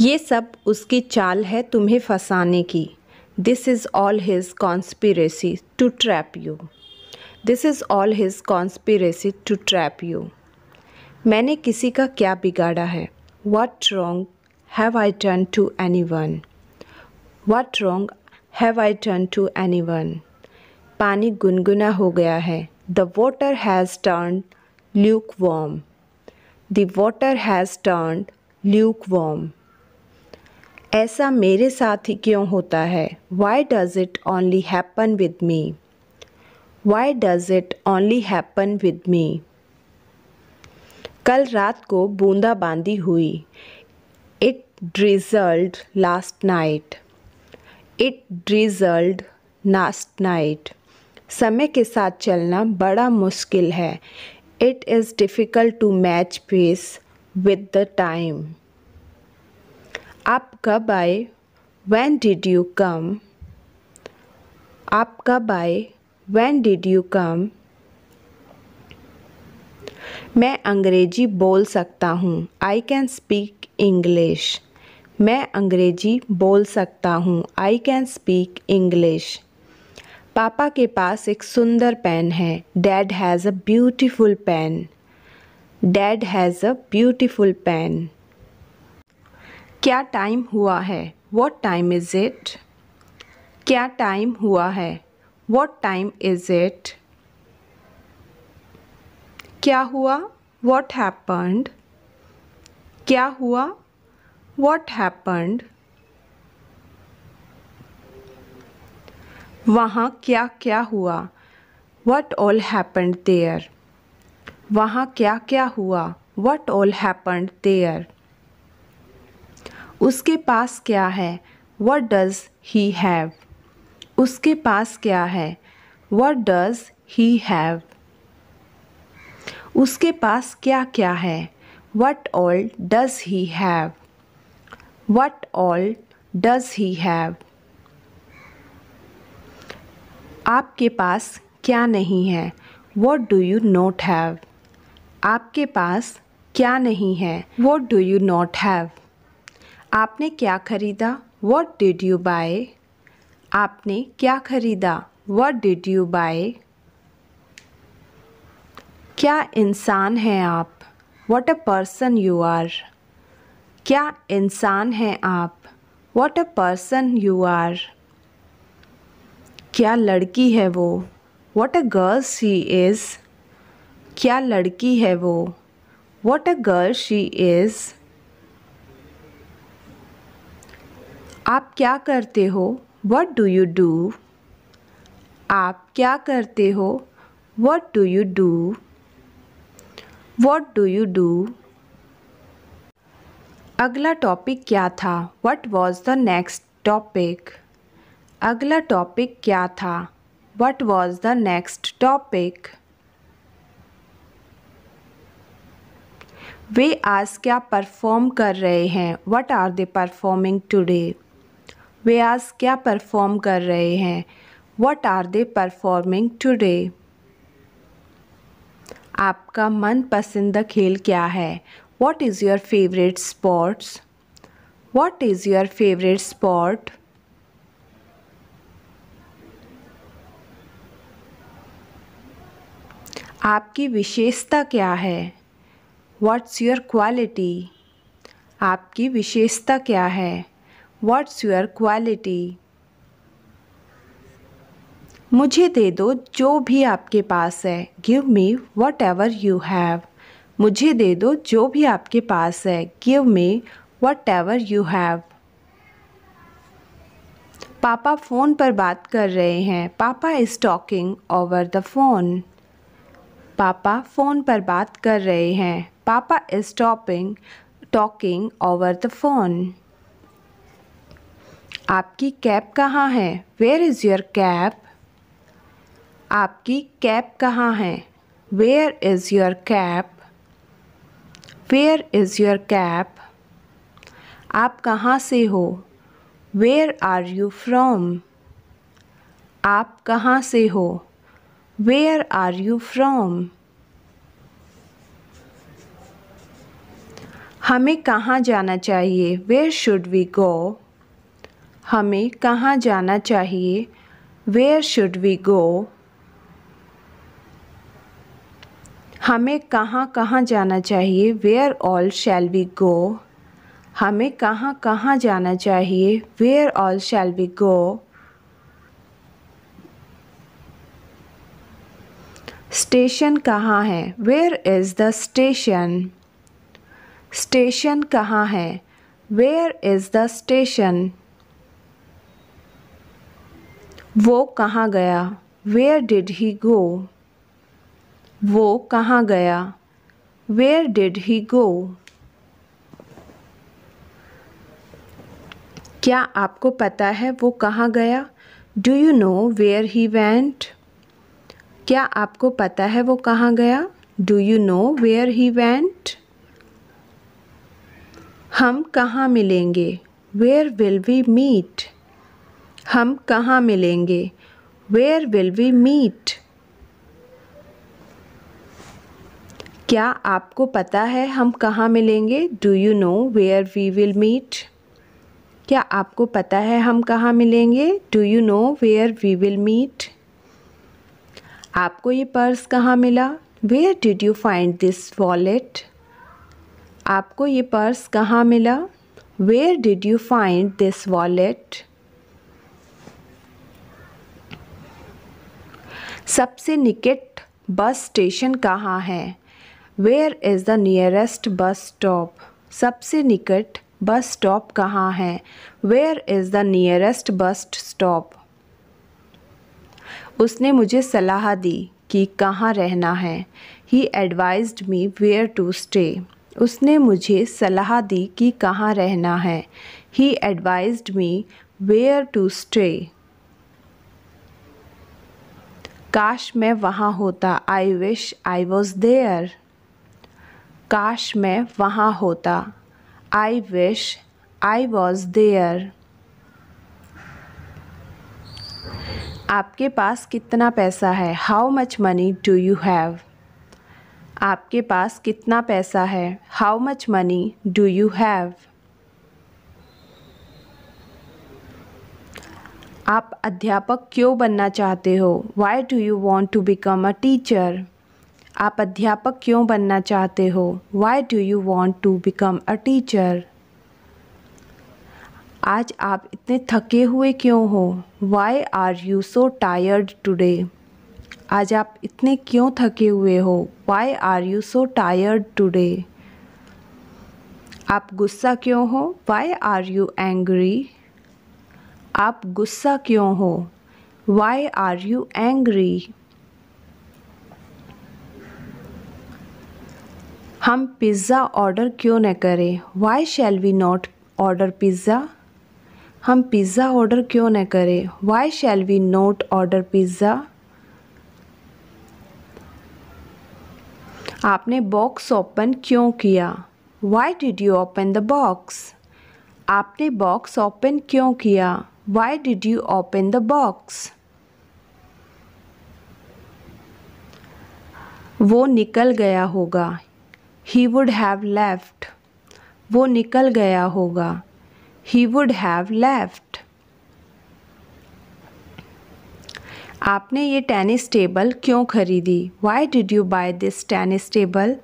ये सब उसकी चाल है तुम्हें फंसाने की this is all his conspiracy to trap you this is all his conspiracy to trap you मैंने किसी का क्या बिगाड़ा है what wrong have I turn to anyone what wrong have I turn to anyone पानी गुनगुना हो गया है the water has turn lukewarm the water has turn lukewarm ऐसा मेरे साथ ही क्यों होता है why does it only happen with me why does it only happen with me कल रात को बूंदाबांदी हुई it drizzled last night it drizzled last night समय के साथ चलना बड़ा मुश्किल है it is difficult to match pace with the time आप कब आए वैन डिड यू कम आप कब आए वैन डिड यू कम मैं अंग्रेजी बोल सकता हूँ आई कैन स्पीक इंग्लिश मैं अंग्रेजी बोल सकता हूँ आई कैन स्पीक इंग्लिश पापा के पास एक सुंदर पेन है dad has a beautiful pen dad has a beautiful pen क्या टाइम हुआ है वॉट टाइम इज़ इट क्या टाइम हुआ है वॉट टाइम इज़ इट क्या हुआ वॉट हैपन्ड क्या हुआ वॉट हैपन्ड वहाँ क्या क्या हुआ वट ऑल हैपन्ड देयर वहाँ क्या क्या हुआ वट ऑल हैपन्ड देयर उसके पास क्या है वट डज़ ही हैव उसके पास क्या है वट डज़ ही हैव उसके पास क्या क्या है what all does he have what all does he have आपके पास क्या नहीं है what do you not have आपके पास क्या नहीं है what do you not have आपने क्या खरीदा वॉट डिड यू बाय आपने क्या खरीदा वॉट डिड यू बाय क्या इंसान हैं आप what a person you are क्या इंसान हैं आप what a person you are क्या लड़की है वो what a girl she is क्या लड़की है वो what a girl she is आप क्या करते हो वट डू यू डू आप क्या करते हो what do you do what do you do अगला टॉपिक क्या था what was the next topic अगला टॉपिक क्या था what was the next topic वे आज क्या परफॉर्म कर रहे हैं what are they performing today वे आज क्या परफॉर्म कर रहे हैं what are they performing today आपका मनपसंद खेल क्या है what is your favourite sports what is your favourite sport आपकी विशेषता क्या है वॉट्स योर क्वालिटी आपकी विशेषता क्या है व्हाट्स योर क्वालिटी मुझे दे दो जो भी आपके पास है give me whatever you have मुझे दे दो जो भी आपके पास है give me whatever you have पापा फ़ोन पर बात कर रहे हैं पापा is talking over the phone पापा फ़ोन पर बात कर रहे हैं पापा is topping talking over the phone आपकी कैब कहाँ है वेयर इज़ योर कैब आपकी कैब कहाँ है where is your cab where is your cab आप कहाँ से हो वेयर आर यू फ्रॉम आप कहाँ से हो वेयर आर यू फ्रॉम हमें कहाँ जाना चाहिए वेयर शुड वी गो हमें कहाँ जाना चाहिए वेयर शुड वी गो हमें कहाँ कहाँ जाना चाहिए where all shall we go हमें कहाँ कहाँ जाना चाहिए where all shall we go station कहाँ है where is the station station कहाँ है वेयर इज़ द स्टेशन वो कहाँ गया वेयर डिड ही गो वो कहाँ गया वेयर डिड ही गो क्या आपको पता है वो कहाँ गया do you know where he went क्या आपको पता है वो कहाँ गया do you know where he went हम कहाँ मिलेंगे वेयर विल वी मीट हम कहाँ मिलेंगे वेयर विल वी मीट क्या आपको पता है हम कहाँ मिलेंगे do you know where we will meet क्या आपको पता है हम कहाँ मिलेंगे do you know where we will meet आपको ये पर्स कहाँ मिला where did you find this wallet आपको ये पर्स कहाँ मिला where did you find this wallet सबसे निकट बस स्टेशन कहाँ है where is the nearest bus stop सबसे निकट बस स्टॉप कहाँ है where is the nearest bus stop उसने मुझे सलाह दी कि कहाँ रहना है he advised me where to stay उसने मुझे सलाह दी कि कहाँ रहना है he advised me where to stay काश मैं वहाँ होता I wish I was there काश मैं वहाँ होता I wish I was there आपके पास कितना पैसा है how much money do you have आपके पास कितना पैसा है how much money do you have आप अध्यापक क्यों बनना चाहते हो why do you want to become a teacher आप अध्यापक क्यों बनना चाहते हो why do you want to become a teacher आज आप इतने थके हुए क्यों हो why are you so tired today आज आप इतने क्यों थके हुए हो why are you so tired today आप गुस्सा क्यों हो वाई आर यू एंग्री आप गुस्सा क्यों हो वाई आर यू एंग्री हम पिज़्ज़ा ऑर्डर क्यों न करें why shall we not order pizza हम पिज़्ज़ा ऑर्डर क्यों न करें why shall we not order pizza आपने बॉक्स ओपन क्यों किया why did you open the box आपने बॉक्स ओपन क्यों किया Why did you open the box? वो निकल गया होगा ही वुड हैव लेफ्ट वो निकल गया होगा ही वुड हैव लेफ्ट आपने ये टेनिस टेबल क्यों खरीदी why did you buy this tennis table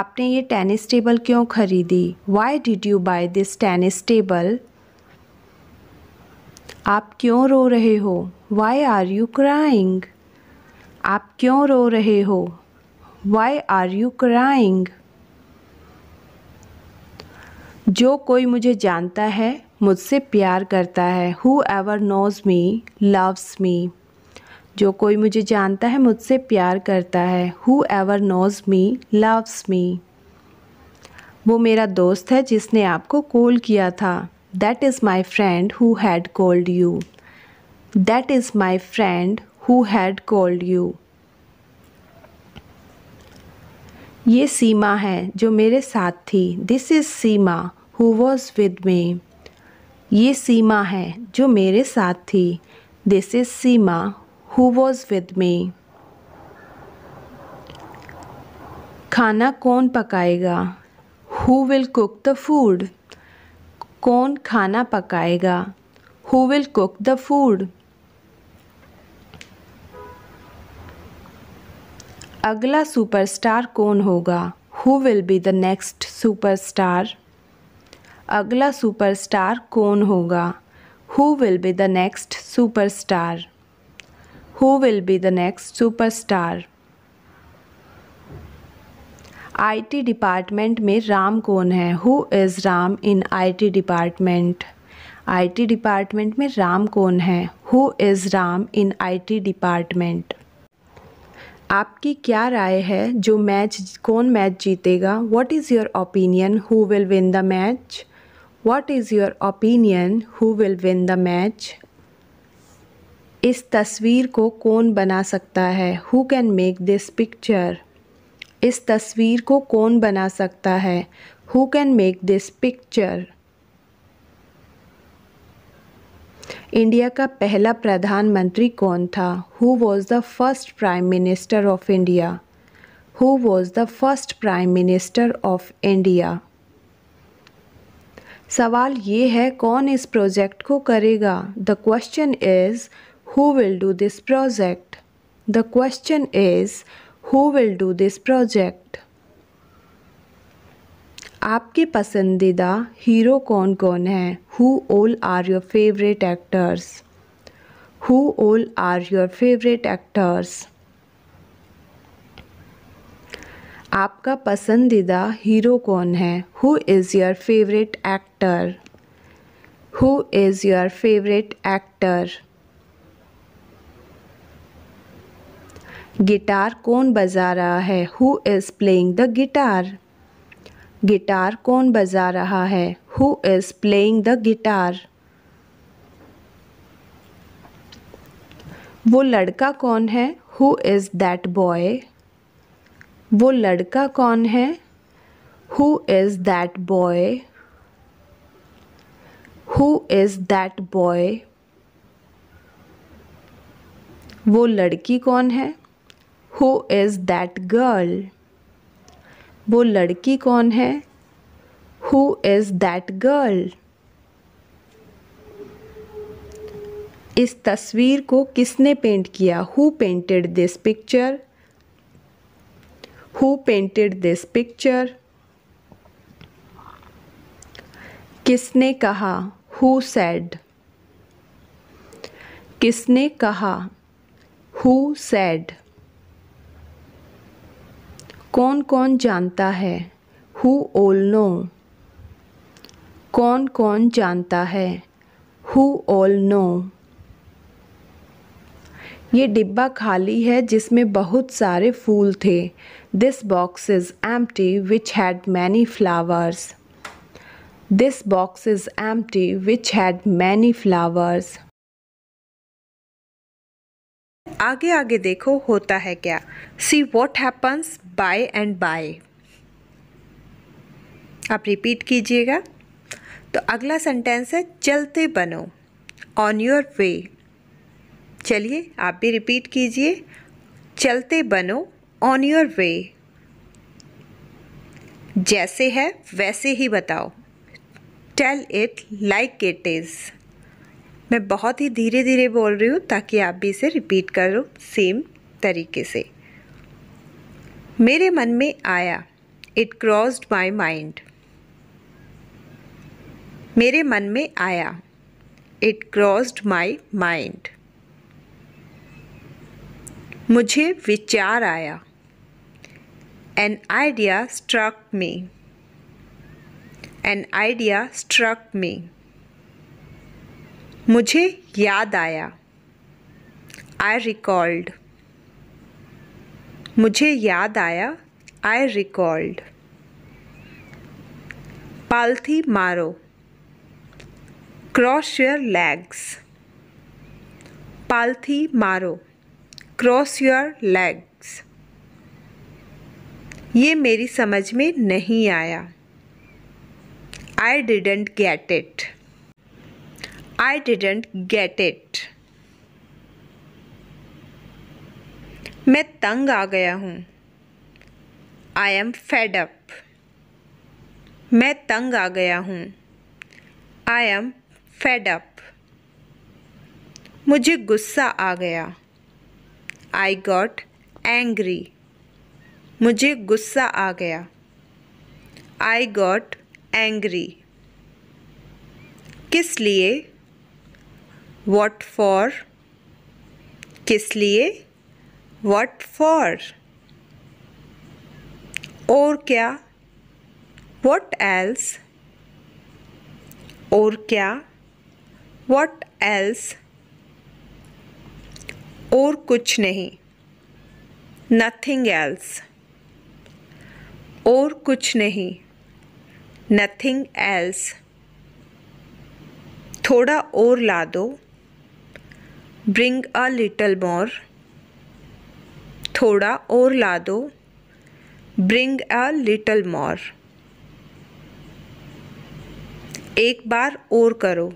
आपने ये टेनिस टेबल क्यों खरीदी why did you buy this tennis table आप क्यों रो रहे हो वाई आर यू क्राइंग आप क्यों रो रहे हो वाई आर यू क्राइंग जो कोई मुझे जानता है मुझसे प्यार करता है whoever knows me loves me जो कोई मुझे जानता है मुझसे प्यार करता है whoever knows me loves me वो मेरा दोस्त है जिसने आपको कॉल किया था that is my friend who had called you that is my friend who had called you ये सीमा है जो मेरे साथ थी this is Seema who was with me ये सीमा है जो मेरे साथ थी this is Seema who was with me खाना कौन पकाएगा who will cook the food कौन खाना पकाएगा who will cook the food अगला सुपरस्टार कौन होगा who will be the next superstar अगला सुपरस्टार कौन होगा who will be the next superstar who will be the next superstar IT department में राम कौन है who is Ram in IT department IT department में राम कौन है who is Ram in IT department आपकी क्या राय है जो मैच कौन मैच जीतेगा what is your opinion who will win the match what is your opinion who will win the match इस तस्वीर को कौन बना सकता है who can make this picture इस तस्वीर को कौन बना सकता है who can make this picture India का पहला प्रधानमंत्री कौन था who was the first prime minister of India who was the first prime minister of India सवाल ये है कौन इस प्रोजेक्ट को करेगा the question is who will do this project the question is who will do this project आपके पसंदीदा hero कौन कौन हैं who all are your favourite actors who all are your favourite actors आपका पसंदीदा हीरो कौन है who is your favourite actor who is your favourite actor guitar कौन बजा रहा है who is playing the guitar guitar कौन बजा रहा है who is playing the guitar वो लड़का कौन है हु इज़ दैट बॉय वो लड़का कौन है who is that boy who is that boy वो लड़की कौन है हु इज़ दैट गर्ल वो लड़की कौन है हु इज़ दैट गर्ल इस तस्वीर को किसने पेंट किया who painted this picture who painted this picture किसने कहा हु सैड किसने कहा हु सैड कौन कौन जानता है हु ऑल नो कौन कौन जानता है हु ऑल नो ये डिब्बा खाली है जिसमें बहुत सारे फूल थे this box is T which had many flowers this box is T which had many flowers आगे आगे देखो होता है क्या see what happens by and by आप रिपीट कीजिएगा तो अगला सेंटेंस है चलते बनो ऑन योर वे चलिए आप भी रिपीट कीजिए चलते बनो ऑन योर वे जैसे है वैसे ही बताओ tell it like it is मैं बहुत ही धीरे धीरे बोल रही हूँ ताकि आप भी इसे रिपीट करो सेम तरीके से मेरे मन में आया इट क्रॉस्ड माई माइंड मेरे मन में आया इट क्रॉस्ड माई माइंड मुझे विचार आया an idea struck me an idea struck me मुझे याद आया आई रिकॉल्ड मुझे याद आया आई रिकॉल्ड पालथी मारो क्रॉस योर लेग्स पालथी मारो क्रॉस योर लेग्स ये मेरी समझ में नहीं आया I didn't get it I didn't get it. मैं तंग आ गया हूँ आई एम fed up. मैं तंग आ गया हूँ आई एम fed up. मुझे गुस्सा आ गया आई गॉट एंग्री मुझे गुस्सा आ गया आई गॉट एंग्री किस लिए वॉट फॉर किस लिए वॉट फॉर और क्या वॉट एल्स और क्या वॉट एल्स और कुछ नहीं नथिंग एल्स और कुछ नहीं नथिंग एल्स थोड़ा और ला दो ब्रिंग अ लिटल मोर थोड़ा और ला दो ब्रिंग अ लिटल मोर एक बार और करो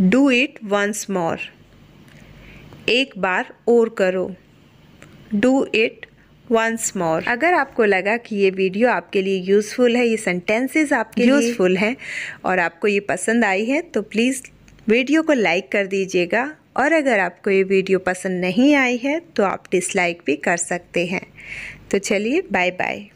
डू इट वंस मोर एक बार और करो डू इट वंस मोर अगर आपको लगा कि ये वीडियो आपके लिए यूज़फुल है ये सेंटेंसेस आपके यूज़फुल हैं और आपको ये पसंद आई है तो प्लीज़ वीडियो को लाइक कर दीजिएगा और अगर आपको ये वीडियो पसंद नहीं आई है तो आप डिसलाइक भी कर सकते हैं तो चलिए बाय बाय